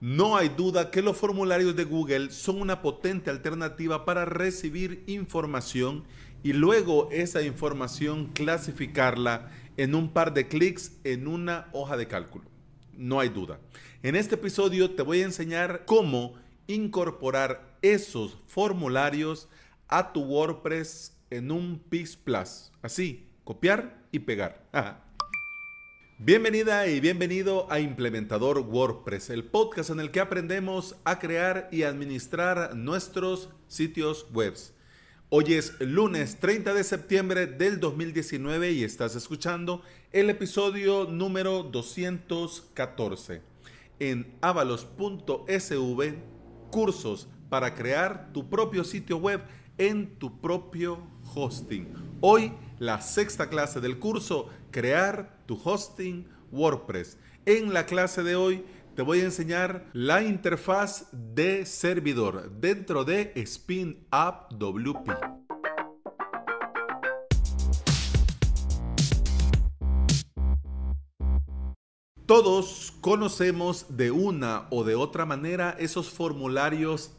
No hay duda que los formularios de Google son una potente alternativa para recibir información y luego esa información clasificarla en un par de clics en una hoja de cálculo. No hay duda. En este episodio te voy a enseñar cómo incorporar esos formularios a tu WordPress en un PIX Plus. Así, copiar y pegar. Ajá. Bienvenida y bienvenido a Implementador WordPress, el podcast en el que aprendemos a crear y administrar nuestros sitios webs. Hoy es lunes 30 de septiembre del 2019 y estás escuchando el episodio número 214 en avalos.sv, cursos para crear tu propio sitio web en tu propio hosting. Hoy la sexta clase del curso crear tu hosting WordPress. En la clase de hoy te voy a enseñar la interfaz de servidor dentro de Spin Up WP. Todos conocemos de una o de otra manera esos formularios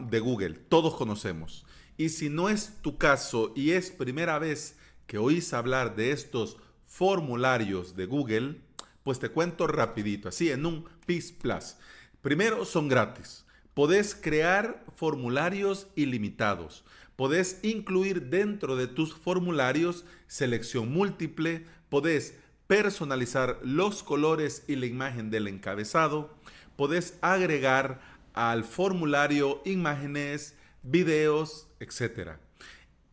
de Google, todos conocemos. Y si no es tu caso y es primera vez que oís hablar de estos formularios de Google, pues te cuento rapidito, así en un PIS Plus. Primero, son gratis. Podés crear formularios ilimitados. Podés incluir dentro de tus formularios selección múltiple. Podés personalizar los colores y la imagen del encabezado. Podés agregar al formulario imágenes, videos, etcétera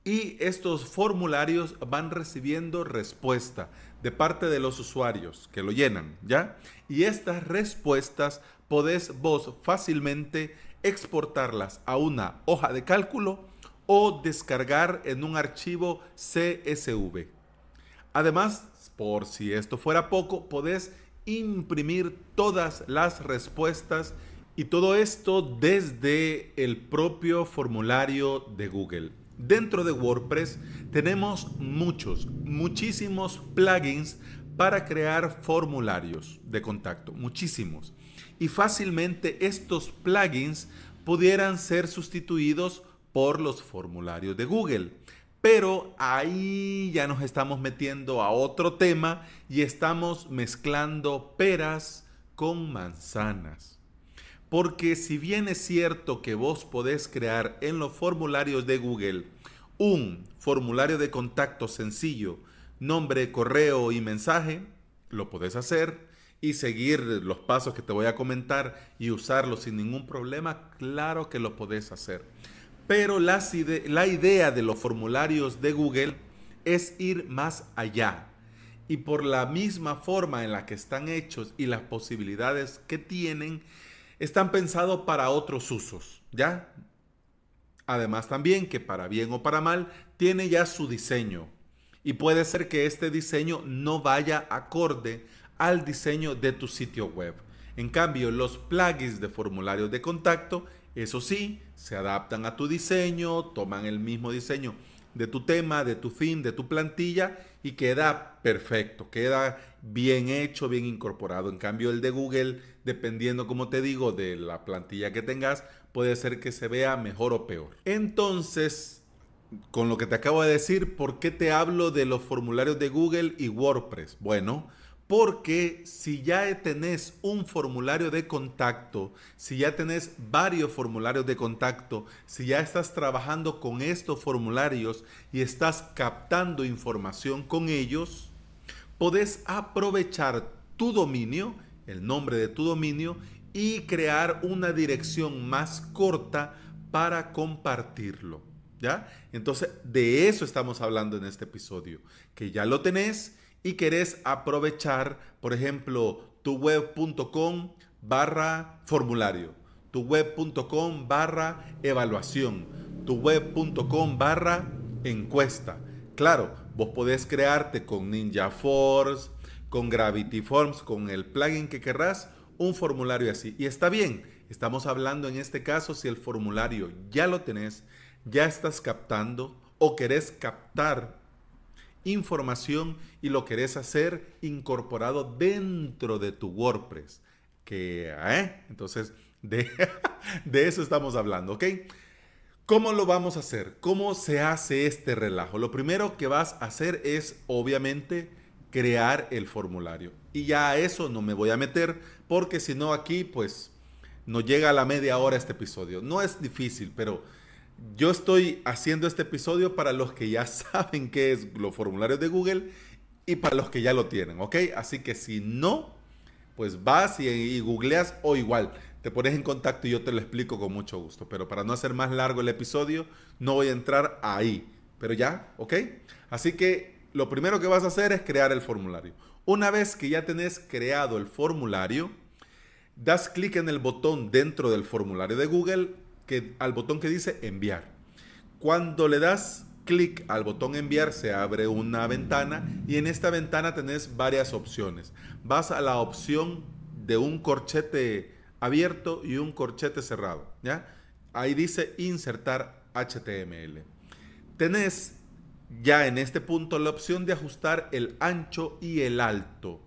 y estos formularios van recibiendo respuesta de parte de los usuarios que lo llenan, ¿ya? Y estas respuestas podés vos fácilmente exportarlas a una hoja de cálculo o descargar en un archivo CSV. Además, por si esto fuera poco, podés imprimir todas las respuestas y todo esto desde el propio formulario de Google. Dentro de WordPress tenemos muchos, muchísimos plugins para crear formularios de contacto, muchísimos. Y fácilmente estos plugins pudieran ser sustituidos por los formularios de Google. Pero ahí ya nos estamos metiendo a otro tema y estamos mezclando peras con manzanas. Porque si bien es cierto que vos podés crear en los formularios de Google un formulario de contacto sencillo, nombre, correo y mensaje, lo podés hacer y seguir los pasos que te voy a comentar y usarlo sin ningún problema, claro que lo podés hacer. Pero la idea de los formularios de Google es ir más allá. Y por la misma forma en la que están hechos y las posibilidades que tienen, están pensados para otros usos, ¿ya? Además también que para bien o para mal tiene ya su diseño y puede ser que este diseño no vaya acorde al diseño de tu sitio web. En cambio, los plugins de formularios de contacto, eso sí, se adaptan a tu diseño, toman el mismo diseño de tu tema, de tu fin, de tu plantilla y queda perfecto, queda bien hecho, bien incorporado. En cambio, el de Google, dependiendo, como te digo, de la plantilla que tengas, puede ser que se vea mejor o peor. Entonces, con lo que te acabo de decir, ¿por qué te hablo de los formularios de Google y WordPress? Bueno, porque si ya tenés un formulario de contacto, si ya tenés varios formularios de contacto, si ya estás trabajando con estos formularios y estás captando información con ellos, podés aprovechar tu dominio, el nombre de tu dominio, y crear una dirección más corta para compartirlo. ¿Ya? Entonces, de eso estamos hablando en este episodio, que ya lo tenés y querés aprovechar, por ejemplo, web.com barra formulario, web.com barra evaluación, web.com barra encuesta. Claro, vos podés crearte con Ninja Force, con Gravity Forms, con el plugin que querrás, un formulario así. Y está bien, estamos hablando en este caso si el formulario ya lo tenés, ya estás captando o querés captar información y lo querés hacer incorporado dentro de tu WordPress. Que, ¿eh? Entonces, de, de eso estamos hablando, ¿ok? ¿Cómo lo vamos a hacer? ¿Cómo se hace este relajo? Lo primero que vas a hacer es, obviamente, crear el formulario. Y ya a eso no me voy a meter, porque si no aquí, pues, no llega a la media hora este episodio. No es difícil, pero yo estoy haciendo este episodio para los que ya saben qué es los formularios de Google y para los que ya lo tienen, ¿ok? Así que si no, pues vas y, googleas o igual te pones en contacto y yo te lo explico con mucho gusto. Pero para no hacer más largo el episodio, no voy a entrar ahí. Pero ya, ¿ok? Así que lo primero que vas a hacer es crear el formulario. Una vez que ya tenés creado el formulario, das clic en el botón dentro del formulario de Google al botón que dice enviar. Cuando le das clic al botón enviar se abre una ventana y en esta ventana tenés varias opciones. Vas a la opción de un corchete abierto y un corchete cerrado. ¿ya? Ahí dice insertar HTML. Tenés ya en este punto la opción de ajustar el ancho y el alto.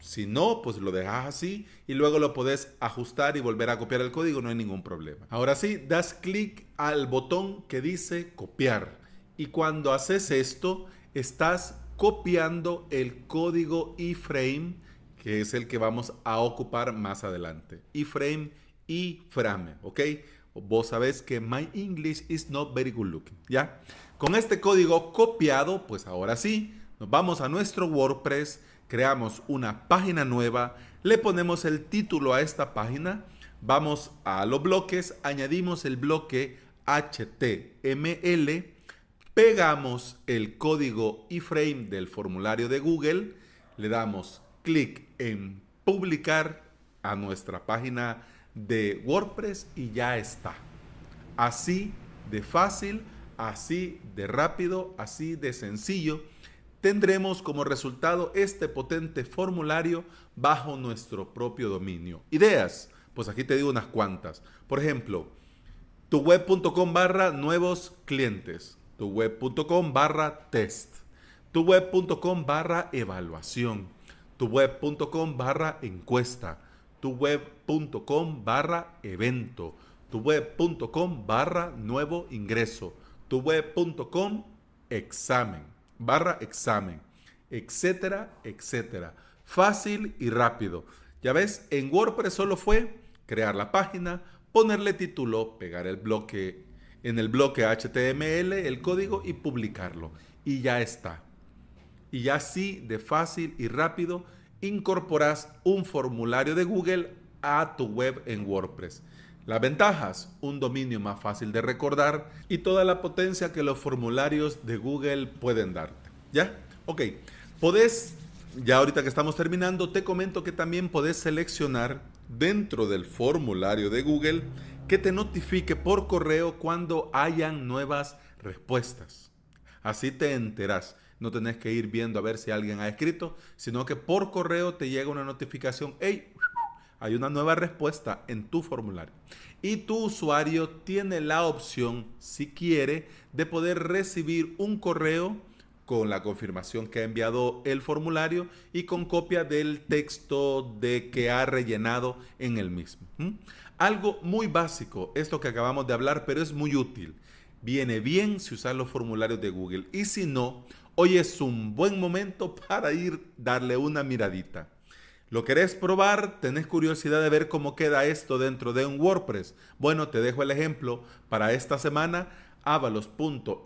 Si no, pues lo dejas así y luego lo podés ajustar y volver a copiar el código, no hay ningún problema. Ahora sí, das clic al botón que dice copiar. Y cuando haces esto, estás copiando el código iframe, que es el que vamos a ocupar más adelante. Iframe, iframe, ¿ok? Vos sabés que my English is not very good looking, ¿ya? Con este código copiado, pues ahora sí, nos vamos a nuestro WordPress creamos una página nueva, le ponemos el título a esta página, vamos a los bloques, añadimos el bloque HTML, pegamos el código iframe del formulario de Google, le damos clic en publicar a nuestra página de WordPress y ya está. Así de fácil, así de rápido, así de sencillo tendremos como resultado este potente formulario bajo nuestro propio dominio. Ideas, pues aquí te digo unas cuantas. Por ejemplo, tuweb.com barra nuevos clientes, tuweb.com barra test, tuweb.com barra evaluación, tuweb.com barra encuesta, tuweb.com barra evento, tuweb.com barra nuevo ingreso, tuweb.com examen barra examen, etcétera, etcétera. Fácil y rápido. Ya ves, en WordPress solo fue crear la página, ponerle título, pegar el bloque en el bloque HTML, el código y publicarlo. Y ya está. Y ya así de fácil y rápido incorporas un formulario de Google a tu web en WordPress. Las ventajas, un dominio más fácil de recordar y toda la potencia que los formularios de Google pueden darte. ¿Ya? Ok, podés, ya ahorita que estamos terminando, te comento que también podés seleccionar dentro del formulario de Google que te notifique por correo cuando hayan nuevas respuestas. Así te enterás. No tenés que ir viendo a ver si alguien ha escrito, sino que por correo te llega una notificación, hey, hay una nueva respuesta en tu formulario. Y tu usuario tiene la opción, si quiere, de poder recibir un correo con la confirmación que ha enviado el formulario y con copia del texto de que ha rellenado en el mismo. Algo muy básico, esto que acabamos de hablar, pero es muy útil. Viene bien si usas los formularios de Google y si no, hoy es un buen momento para ir darle una miradita. ¿Lo querés probar? ¿Tenés curiosidad de ver cómo queda esto dentro de un WordPress? Bueno, te dejo el ejemplo para esta semana, avalos.sv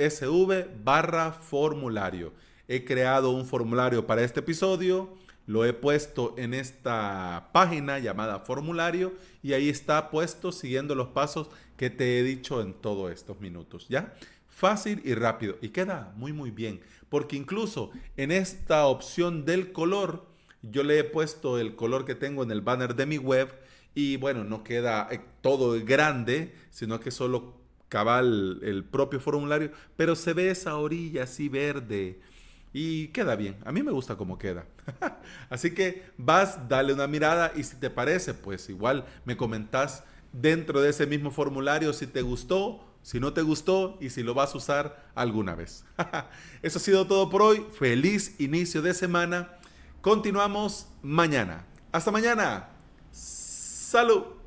barra formulario. He creado un formulario para este episodio, lo he puesto en esta página llamada formulario y ahí está puesto siguiendo los pasos que te he dicho en todos estos minutos, ¿ya? Fácil y rápido y queda muy muy bien, porque incluso en esta opción del color yo le he puesto el color que tengo en el banner de mi web y bueno, no queda eh, todo grande, sino que solo cabal el propio formulario, pero se ve esa orilla así verde y queda bien. A mí me gusta cómo queda. así que vas, dale una mirada y si te parece, pues igual me comentas dentro de ese mismo formulario si te gustó, si no te gustó y si lo vas a usar alguna vez. Eso ha sido todo por hoy. Feliz inicio de semana. Continuamos mañana. Hasta mañana. Salud.